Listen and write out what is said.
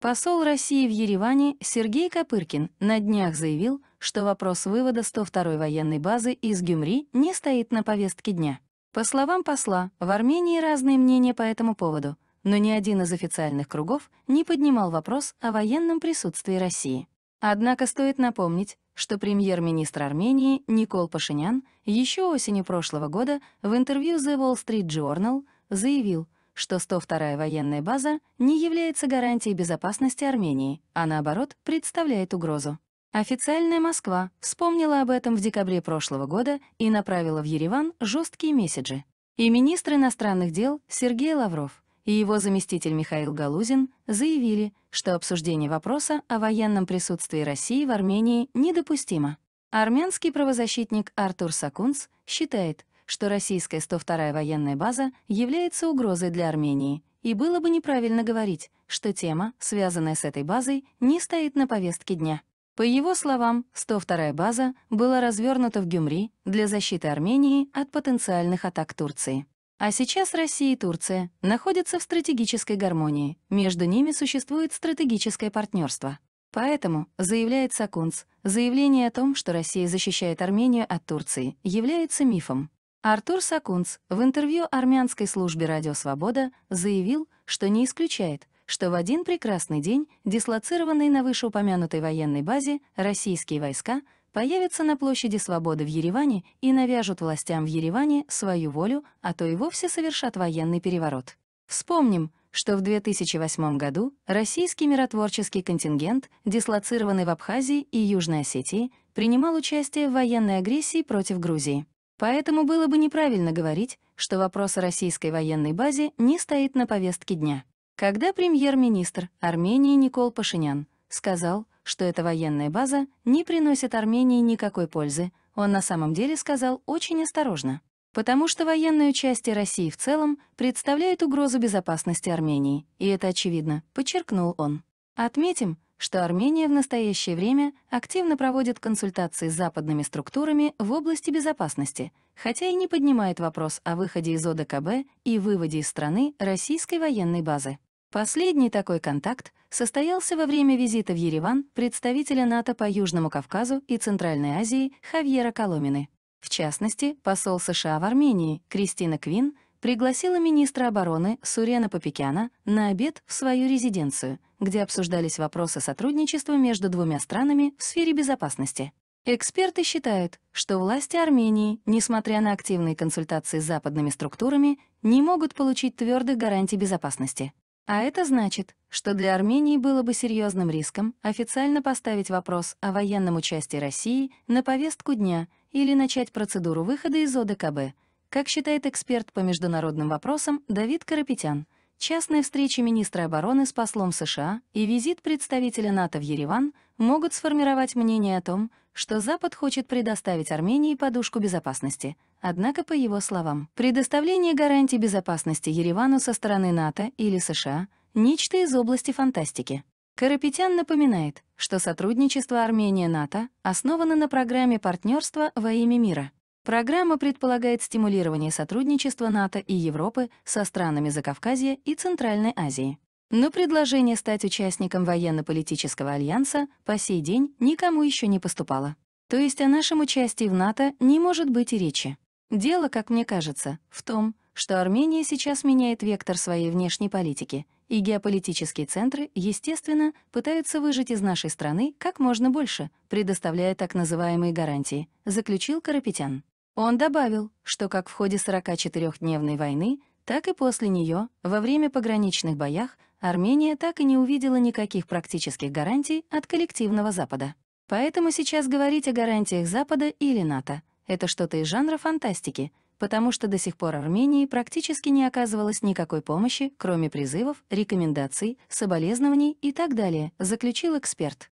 Посол России в Ереване Сергей Копыркин на днях заявил, что вопрос вывода 102-й военной базы из Гюмри не стоит на повестке дня. По словам посла, в Армении разные мнения по этому поводу, но ни один из официальных кругов не поднимал вопрос о военном присутствии России. Однако стоит напомнить, что премьер-министр Армении Никол Пашинян еще осенью прошлого года в интервью The Wall Street Journal заявил, что 102-я военная база не является гарантией безопасности Армении, а наоборот представляет угрозу. Официальная Москва вспомнила об этом в декабре прошлого года и направила в Ереван жесткие месседжи. И министр иностранных дел Сергей Лавров и его заместитель Михаил Галузин заявили, что обсуждение вопроса о военном присутствии России в Армении недопустимо. Армянский правозащитник Артур Сакунц считает, что российская 102-я военная база является угрозой для Армении, и было бы неправильно говорить, что тема, связанная с этой базой, не стоит на повестке дня. По его словам, 102-я база была развернута в Гюмри для защиты Армении от потенциальных атак Турции. А сейчас Россия и Турция находятся в стратегической гармонии, между ними существует стратегическое партнерство. Поэтому, заявляет Сакунц, заявление о том, что Россия защищает Армению от Турции, является мифом. Артур Сакунц в интервью армянской службе «Радио Свобода» заявил, что не исключает, что в один прекрасный день дислоцированные на вышеупомянутой военной базе российские войска появятся на площади Свободы в Ереване и навяжут властям в Ереване свою волю, а то и вовсе совершат военный переворот. Вспомним, что в 2008 году российский миротворческий контингент, дислоцированный в Абхазии и Южной Осетии, принимал участие в военной агрессии против Грузии. Поэтому было бы неправильно говорить, что вопрос о российской военной базе не стоит на повестке дня. Когда премьер-министр Армении Никол Пашинян сказал, что эта военная база не приносит Армении никакой пользы, он на самом деле сказал очень осторожно, потому что военные части России в целом представляют угрозу безопасности Армении, и это очевидно, подчеркнул он. Отметим, что Армения в настоящее время активно проводит консультации с западными структурами в области безопасности, хотя и не поднимает вопрос о выходе из ОДКБ и выводе из страны российской военной базы. Последний такой контакт состоялся во время визита в Ереван представителя НАТО по Южному Кавказу и Центральной Азии Хавьера Коломины. В частности, посол США в Армении Кристина Квин пригласила министра обороны Сурена Попекяна на обед в свою резиденцию, где обсуждались вопросы сотрудничества между двумя странами в сфере безопасности. Эксперты считают, что власти Армении, несмотря на активные консультации с западными структурами, не могут получить твердых гарантий безопасности. А это значит, что для Армении было бы серьезным риском официально поставить вопрос о военном участии России на повестку дня или начать процедуру выхода из ОДКБ — как считает эксперт по международным вопросам Давид Карапетян, частная встреча министра обороны с послом США и визит представителя НАТО в Ереван могут сформировать мнение о том, что Запад хочет предоставить Армении подушку безопасности. Однако, по его словам, предоставление гарантий безопасности Еревану со стороны НАТО или США — нечто из области фантастики. Карапетян напоминает, что сотрудничество Армения-НАТО основано на программе партнерства во имя мира. Программа предполагает стимулирование сотрудничества НАТО и Европы со странами Закавказья и Центральной Азии. Но предложение стать участником военно-политического альянса по сей день никому еще не поступало. То есть о нашем участии в НАТО не может быть и речи. Дело, как мне кажется, в том, что Армения сейчас меняет вектор своей внешней политики, и геополитические центры, естественно, пытаются выжить из нашей страны как можно больше, предоставляя так называемые гарантии, заключил Карапетян. Он добавил, что как в ходе 44-дневной войны, так и после нее, во время пограничных боях, Армения так и не увидела никаких практических гарантий от коллективного Запада. Поэтому сейчас говорить о гарантиях Запада или НАТО — это что-то из жанра фантастики, потому что до сих пор Армении практически не оказывалось никакой помощи, кроме призывов, рекомендаций, соболезнований и так далее, заключил эксперт.